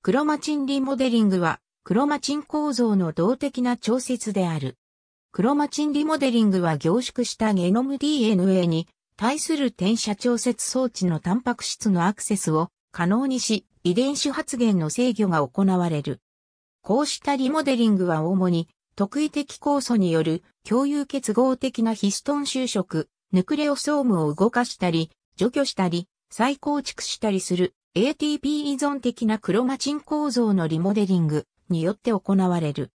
クロマチンリモデリングは、クロマチン構造の動的な調節である。クロマチンリモデリングは凝縮したゲノム DNA に対する転写調節装置のタンパク質のアクセスを可能にし、遺伝子発現の制御が行われる。こうしたリモデリングは主に、特異的酵素による共有結合的なヒストン就職、ヌクレオソームを動かしたり、除去したり、再構築したりする ATP 依存的なクロマチン構造のリモデリングによって行われる。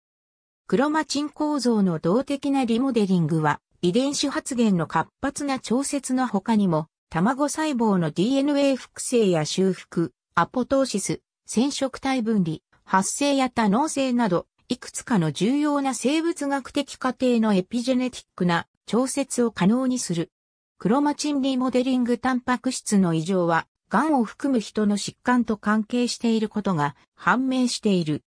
クロマチン構造の動的なリモデリングは遺伝子発現の活発な調節の他にも卵細胞の DNA 複製や修復、アポトーシス、染色体分離、発生や多能性など、いくつかの重要な生物学的過程のエピジェネティックな調節を可能にする。クロマチンリモデリングタンパク質の異常は癌を含む人の疾患と関係していることが判明している。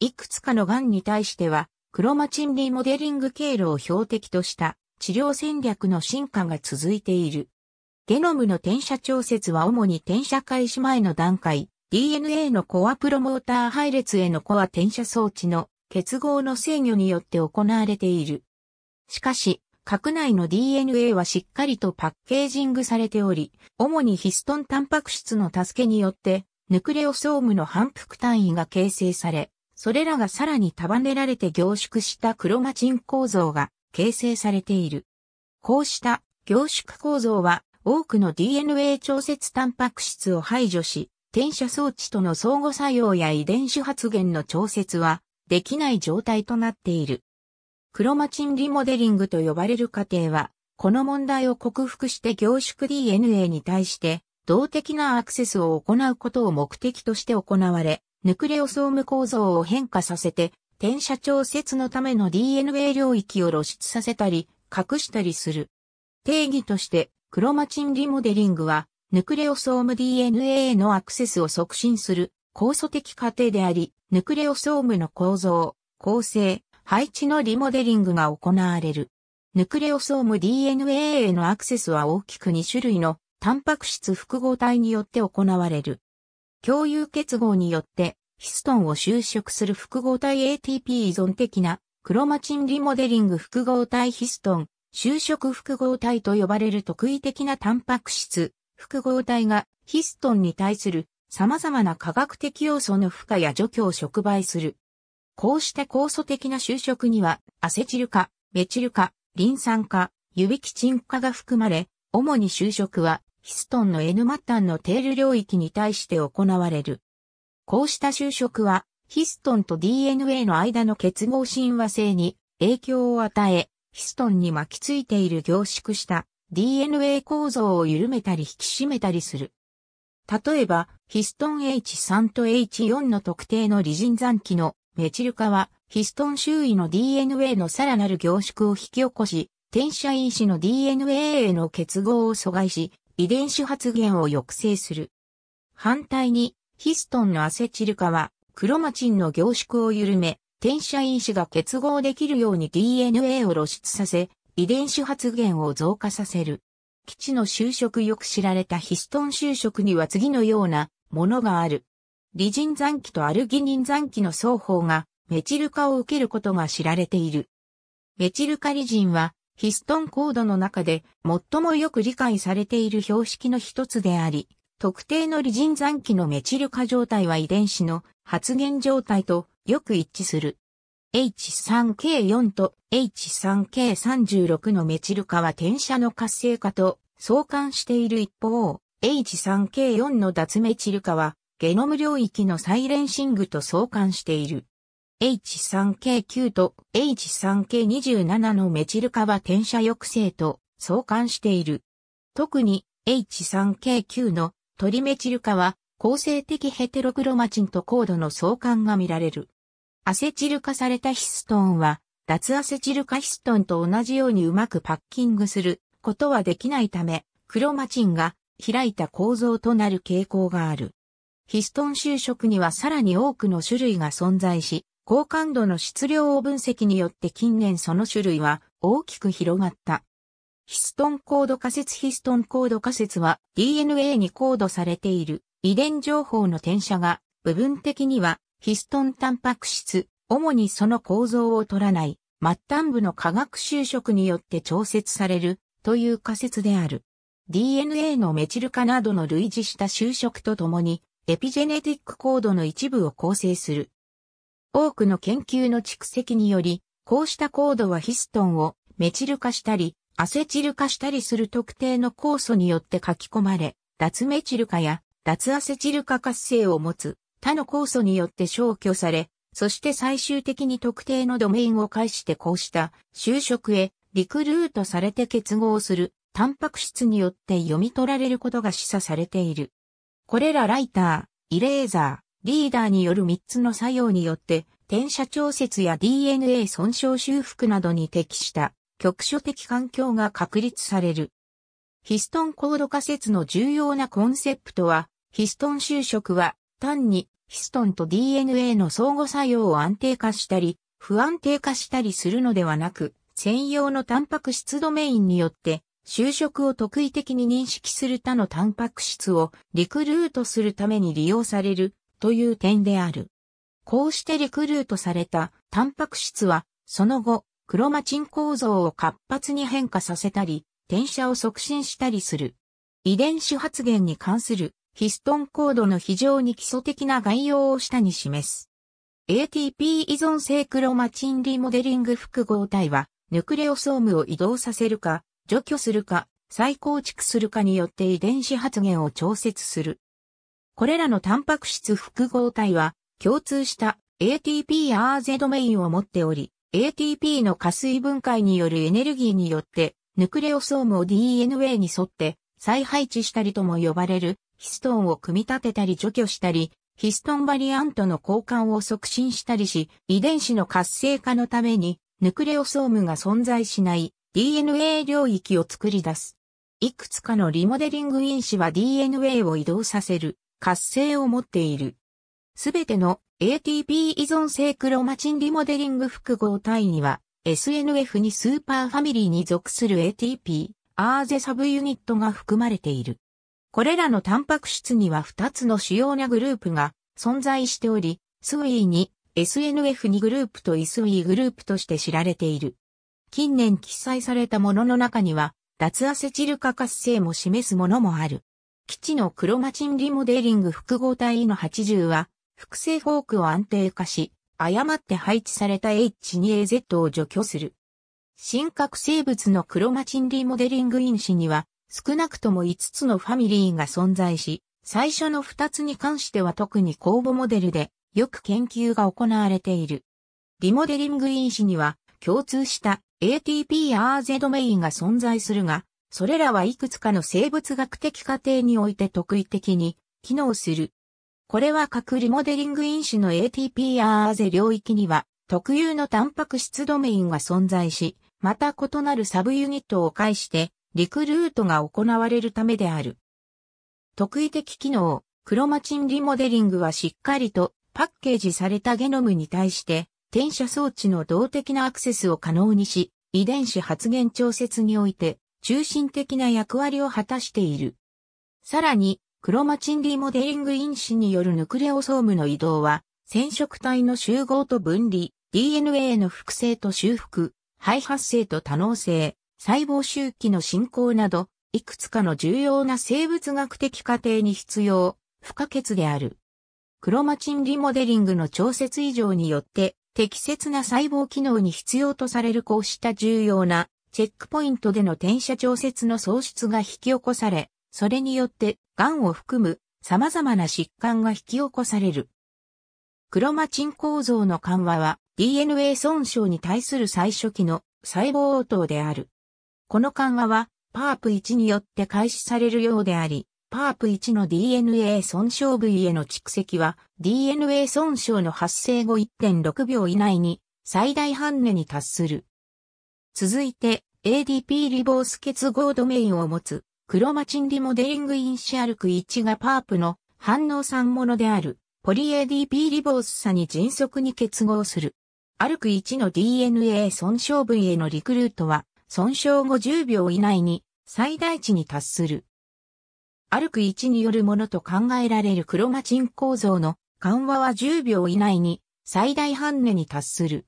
いくつかの癌に対しては、クロマチンリモデリング経路を標的とした治療戦略の進化が続いている。ゲノムの転写調節は主に転写開始前の段階、DNA のコアプロモーター配列へのコア転写装置の結合の制御によって行われている。しかし、核内の DNA はしっかりとパッケージングされており、主にヒストンタンパク質の助けによって、ヌクレオソームの反復単位が形成され、それらがさらに束ねられて凝縮したクロマチン構造が形成されている。こうした凝縮構造は多くの DNA 調節タンパク質を排除し、転写装置との相互作用や遺伝子発現の調節はできない状態となっている。クロマチンリモデリングと呼ばれる過程は、この問題を克服して凝縮 DNA に対して動的なアクセスを行うことを目的として行われ、ヌクレオソーム構造を変化させて、転写調節のための DNA 領域を露出させたり、隠したりする。定義として、クロマチンリモデリングは、ヌクレオソーム DNA へのアクセスを促進する、酵素的過程であり、ヌクレオソームの構造、構成、配置のリモデリングが行われる。ヌクレオソーム DNA へのアクセスは大きく2種類のタンパク質複合体によって行われる。共有結合によってヒストンを収縮する複合体 ATP 依存的なクロマチンリモデリング複合体ヒストン収縮複合体と呼ばれる特異的なタンパク質複合体がヒストンに対する様々な科学的要素の負荷や除去を触媒するこうして酵素的な就職には、アセチル化、メチル化、リン酸化、ユビキチン化が含まれ、主に就職は、ヒストンの N 末端のテール領域に対して行われる。こうした就職は、ヒストンと DNA の間の結合親和性に影響を与え、ヒストンに巻きついている凝縮した DNA 構造を緩めたり引き締めたりする。例えば、ヒストン H3 と H4 の特定のリジン残機のメチル化は、ヒストン周囲の DNA のさらなる凝縮を引き起こし、転写因子の DNA への結合を阻害し、遺伝子発現を抑制する。反対に、ヒストンのアセチル化は、クロマチンの凝縮を緩め、転写因子が結合できるように DNA を露出させ、遺伝子発現を増加させる。基地の就職よく知られたヒストン就職には次のようなものがある。リジン残機とアルギニン残機の双方がメチル化を受けることが知られている。メチル化リジンはヒストンコードの中で最もよく理解されている標識の一つであり、特定のリジン残機のメチル化状態は遺伝子の発現状態とよく一致する。H3K4 と H3K36 のメチル化は転写の活性化と相関している一方、H3K4 の脱メチル化はゲノム領域のサイレンシングと相関している。H3K9 と H3K27 のメチル化は転写抑制と相関している。特に H3K9 のトリメチル化は構成的ヘテロクロマチンと高度の相関が見られる。アセチル化されたヒストンは脱アセチル化ヒストンと同じようにうまくパッキングすることはできないため、クロマチンが開いた構造となる傾向がある。ヒストン就職にはさらに多くの種類が存在し、高感度の質量を分析によって近年その種類は大きく広がった。ヒストンコード仮説ヒストンコード仮説は DNA にコードされている遺伝情報の転写が部分的にはヒストンタンパク質、主にその構造を取らない末端部の化学就職によって調節されるという仮説である。DNA のメチル化などの類似した就職とともにエピジェネティックコードの一部を構成する。多くの研究の蓄積により、こうしたコードはヒストンをメチル化したり、アセチル化したりする特定の酵素によって書き込まれ、脱メチル化や脱アセチル化活性を持つ他の酵素によって消去され、そして最終的に特定のドメインを介してこうした就職へリクルートされて結合するタンパク質によって読み取られることが示唆されている。これらライター、イレーザー、リーダーによる3つの作用によって、転写調節や DNA 損傷修復などに適した局所的環境が確立される。ヒストン高度仮説の重要なコンセプトは、ヒストン就職は単にヒストンと DNA の相互作用を安定化したり、不安定化したりするのではなく、専用のタンパク質ドメインによって就職を特異的に認識する他のタンパク質をリクルートするために利用されるという点である。こうしてリクルートされたタンパク質は、その後、クロマチン構造を活発に変化させたり、転写を促進したりする。遺伝子発現に関するヒストンコードの非常に基礎的な概要を下に示す。ATP 依存性クロマチンリモデリング複合体は、ヌクレオソームを移動させるか、除去するか、再構築するかによって遺伝子発現を調節する。これらのタンパク質複合体は、共通した ATPRZ ドメインを持っており、ATP の加水分解によるエネルギーによって、ヌクレオソームを DNA に沿って再配置したりとも呼ばれるヒストンを組み立てたり除去したり、ヒストンバリアントの交換を促進したりし、遺伝子の活性化のために、ヌクレオソームが存在しない DNA 領域を作り出す。いくつかのリモデリング因子は DNA を移動させる活性を持っている。すべての ATP 依存性クロマチンリモデリング複合体には SNF2 スーパーファミリーに属する ATP、アーゼサブユニットが含まれている。これらのタンパク質には2つの主要なグループが存在しており、スウに SNF2 グループとイスウィーグループとして知られている。近年記載されたものの中には、脱アセチル化活性も示すものもある。基地のクロマチンリモデリング複合体の80は、複製フォークを安定化し、誤って配置された H2AZ を除去する。新核生物のクロマチンリモデリング因子には、少なくとも5つのファミリーが存在し、最初の2つに関しては特に公募モデルでよく研究が行われている。リモデリング因子には共通した ATPRZ メインが存在するが、それらはいくつかの生物学的過程において特異的に機能する。これは各リモデリング因子の ATPRZ 領域には特有のタンパク質ドメインが存在し、また異なるサブユニットを介してリクルートが行われるためである。特異的機能、クロマチンリモデリングはしっかりとパッケージされたゲノムに対して転写装置の動的なアクセスを可能にし、遺伝子発現調節において中心的な役割を果たしている。さらに、クロマチンリモデリング因子によるヌクレオソームの移動は、染色体の集合と分離、DNA の複製と修復、肺発生と多能性、細胞周期の進行など、いくつかの重要な生物学的過程に必要、不可欠である。クロマチンリモデリングの調節異常によって、適切な細胞機能に必要とされるこうした重要なチェックポイントでの転写調節の喪失が引き起こされ、それによって癌を含む様々な疾患が引き起こされる。クロマチン構造の緩和は DNA 損傷に対する最初期の細胞応答である。この緩和はパープ1によって開始されるようであり、パープ1の DNA 損傷部位への蓄積は DNA 損傷の発生後1.6秒以内に最大半値に達する。続いて ADP リボース結合ドメインを持つクロマチンリモデリングインシアルク1がパープの反応産ものであるポリ ADP リボース差に迅速に結合する。アルク1の DNA 損傷部位へのリクルートは損傷後10秒以内に最大値に達する。歩く位置によるものと考えられるクロマチン構造の緩和は10秒以内に最大半値に達する。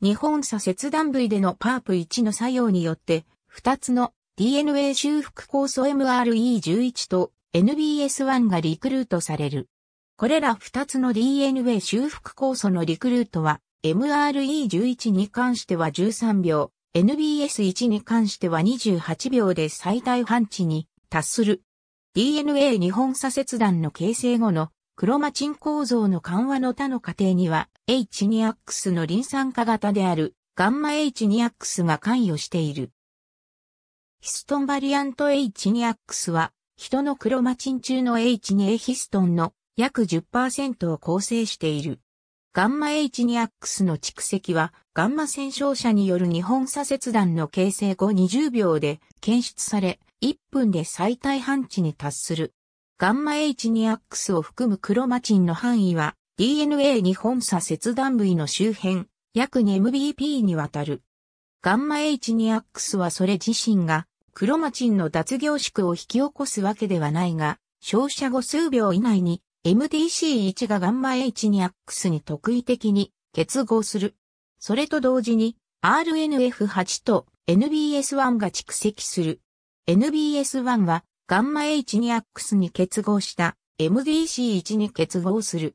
日本左切断部位でのパープ1の作用によって、2つの DNA 修復酵素 MRE11 と NBS1 がリクルートされる。これら2つの DNA 修復酵素のリクルートは、MRE11 に関しては13秒、NBS1 に関しては28秒で最大半値に達する。DNA 日本左折団の形成後のクロマチン構造の緩和の他の過程には H2 アックスのリン酸化型であるガンマ H2 アックスが関与している。ヒストンバリアント H2 アックスは人のクロマチン中の H2A ヒストンの約10%を構成している。ガンマ H2 アックスの蓄積は、ガンマ線照者による日本左折断の形成後20秒で検出され、1分で最大範値に達する。ガンマ H 2アックスを含むクロマチンの範囲は DNA に本差切断部位の周辺、約 2mbp にわたる。ガンマ H 2アックスはそれ自身がクロマチンの脱凝縮を引き起こすわけではないが、照射後数秒以内に MDC1 がガンマ H 2アックスに特異的に結合する。それと同時に RNF8 と NBS1 が蓄積する。NBS1 はガンマ H2X に結合した MDC1 に結合する。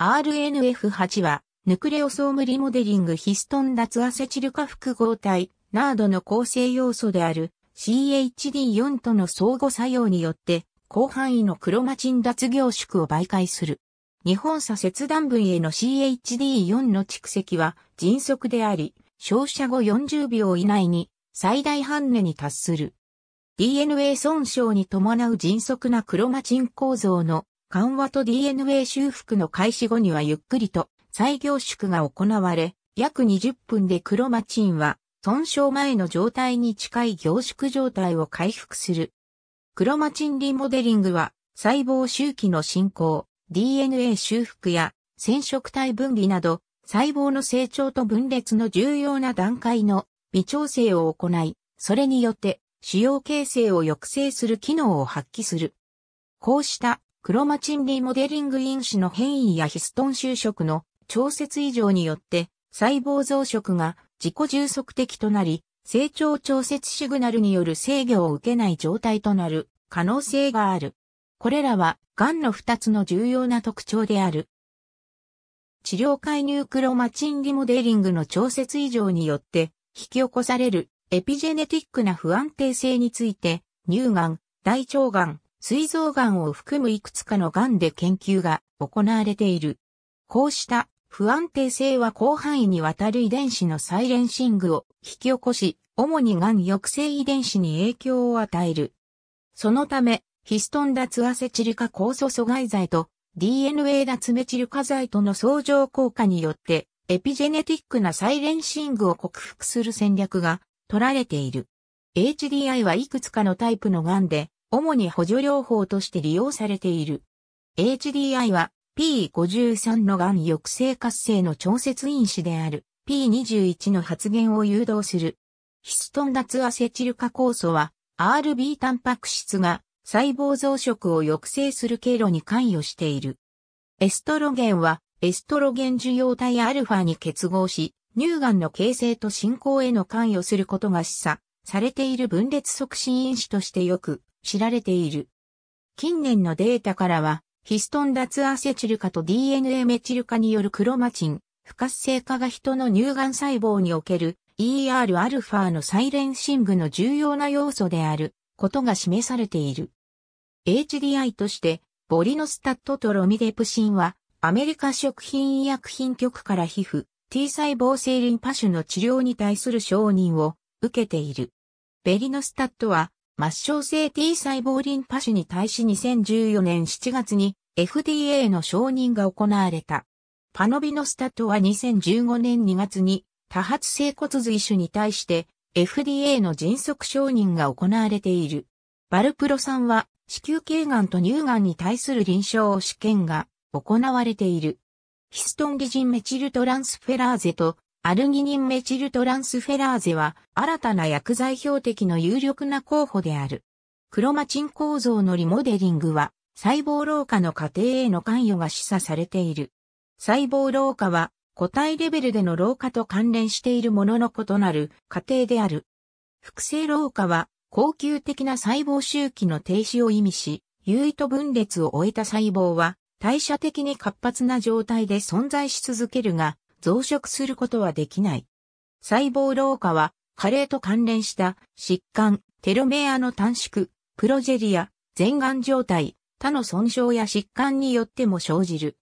RNF8 はヌクレオソームリモデリングヒストン脱アセチル化複合体ナードの構成要素である CHD4 との相互作用によって広範囲のクロマチン脱凝縮を媒介する。日本差切断部位への CHD4 の蓄積は迅速であり、照射後40秒以内に最大半値に達する。DNA 損傷に伴う迅速なクロマチン構造の緩和と DNA 修復の開始後にはゆっくりと再凝縮が行われ、約20分でクロマチンは損傷前の状態に近い凝縮状態を回復する。クロマチンリモデリングは細胞周期の進行、DNA 修復や染色体分離など細胞の成長と分裂の重要な段階の微調整を行い、それによって使用形成を抑制する機能を発揮する。こうしたクロマチンリモデリング因子の変異やヒストン就職の調節異常によって細胞増殖が自己充足的となり成長調節シグナルによる制御を受けない状態となる可能性がある。これらは癌の2つの重要な特徴である。治療介入クロマチンリモデリングの調節異常によって引き起こされるエピジェネティックな不安定性について、乳がん、大腸がん、膵臓がんを含むいくつかのがんで研究が行われている。こうした不安定性は広範囲にわたる遺伝子のサイレンシングを引き起こし、主にがん抑制遺伝子に影響を与える。そのため、ヒストン脱アセチル化酵素阻害剤と DNA 脱メチル化剤との相乗効果によって、エピジェネティックなサイレンシングを克服する戦略が取られている。HDI はいくつかのタイプの癌で、主に補助療法として利用されている。HDI は P53 の癌抑制活性の調節因子である P21 の発現を誘導する。ヒストン脱アセチル化酵素は RB タンパク質が細胞増殖を抑制する経路に関与している。エストロゲンはエストロゲン受容体 α に結合し、乳がんの形成と進行への関与することが示唆されている分裂促進因子としてよく知られている。近年のデータからは、ヒストン脱アセチル化と DNA メチル化によるクロマチン、不活性化が人の乳がん細胞における ERα のサイレンシングの重要な要素であることが示されている。HDI として、ボリノスタットとロミデプシンは、アメリカ食品医薬品局から皮膚、T 細胞性リンパ腫の治療に対する承認を受けている。ベリノスタットは、末梢性 T 細胞リンパ腫に対し2014年7月に FDA の承認が行われた。パノビノスタットは2015年2月に多発性骨髄腫に対して FDA の迅速承認が行われている。バルプロ酸は子宮頸がんと乳がんに対する臨床試験が行われている。ヒストンリジンメチルトランスフェラーゼとアルギニンメチルトランスフェラーゼは新たな薬剤標的の有力な候補である。クロマチン構造のリモデリングは細胞老化の過程への関与が示唆されている。細胞老化は個体レベルでの老化と関連しているものの異なる過程である。複製老化は高級的な細胞周期の停止を意味し、優位と分裂を終えた細胞は代謝的に活発な状態で存在し続けるが、増殖することはできない。細胞老化は、加齢と関連した疾患、テロメアの短縮、プロジェリア、全眼状態、他の損傷や疾患によっても生じる。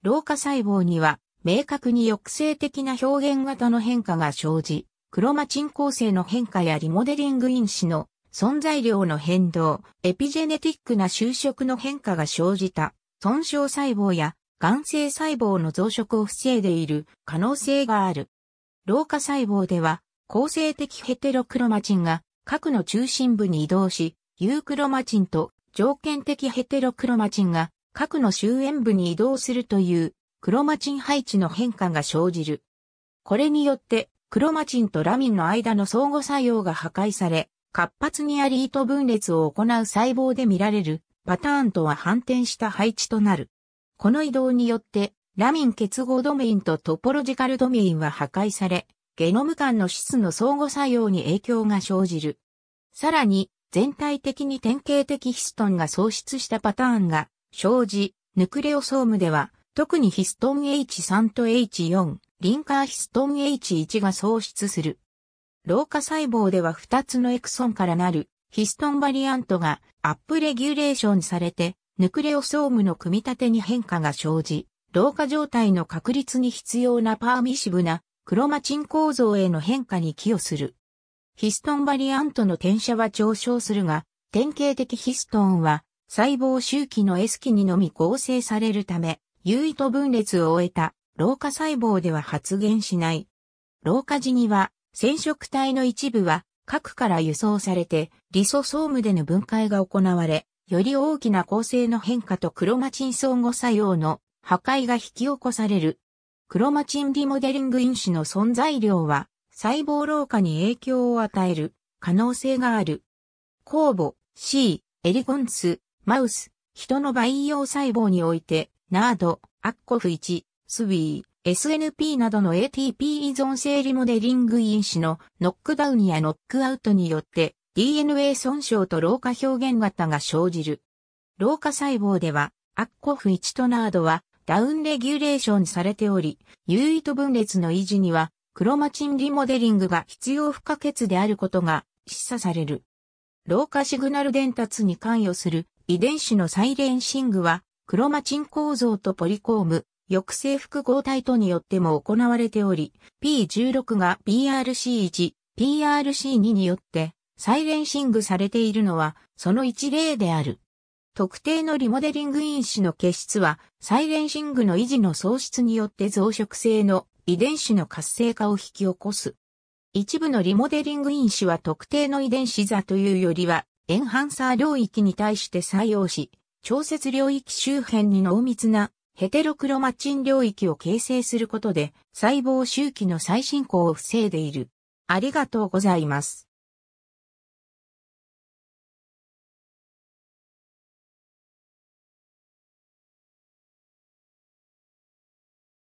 老化細胞には、明確に抑制的な表現型の変化が生じ、クロマチン構成の変化やリモデリング因子の存在量の変動、エピジェネティックな就職の変化が生じた損傷細胞や癌性細胞の増殖を防いでいる可能性がある。老化細胞では、構成的ヘテロクロマチンが核の中心部に移動し、ユークロマチンと条件的ヘテロクロマチンが核の周縁部に移動するというクロマチン配置の変化が生じる。これによってクロマチンとラミンの間の相互作用が破壊され、活発にアリート分裂を行う細胞で見られるパターンとは反転した配置となる。この移動によって、ラミン結合ドメインとトポロジカルドメインは破壊され、ゲノム間の質の相互作用に影響が生じる。さらに、全体的に典型的ヒストンが喪失したパターンが生じ、ヌクレオソームでは、特にヒストン H3 と H4、リンカーヒストン H1 が喪失する。老化細胞では2つのエクソンからなるヒストンバリアントがアップレギュレーションされて、ヌクレオソームの組み立てに変化が生じ、老化状態の確率に必要なパーミシブなクロマチン構造への変化に寄与する。ヒストンバリアントの転写は上昇するが、典型的ヒストンは細胞周期の S 期にのみ合成されるため、有意と分裂を終えた老化細胞では発現しない。老化時には染色体の一部は核から輸送されて、リソソームでの分解が行われ、より大きな構成の変化とクロマチン相互作用の破壊が引き起こされる。クロマチンリモデリング因子の存在量は、細胞老化に影響を与える可能性がある。酵母、C、エリゴンス、マウス、人の培養細胞において、ナード、アッコフ1、スビー、SNP などの ATP 依存性リモデリング因子のノックダウンやノックアウトによって DNA 損傷と老化表現型が生じる。老化細胞では、アッコフ1とナードはダウンレギュレーションされており、優位と分裂の維持にはクロマチンリモデリングが必要不可欠であることが示唆される。老化シグナル伝達に関与する遺伝子のサイレンシングはクロマチン構造とポリコーム、抑制複合体とによっても行われており、P16 が PRC1、PRC2 によってサイレンシングされているのはその一例である。特定のリモデリング因子の結出は、サイレンシングの維持の喪失によって増殖性の遺伝子の活性化を引き起こす。一部のリモデリング因子は特定の遺伝子座というよりは、エンハンサー領域に対して作用し、調節領域周辺に濃密なヘテロクロマチン領域を形成することで細胞周期の再進行を防いでいる。ありがとうございます。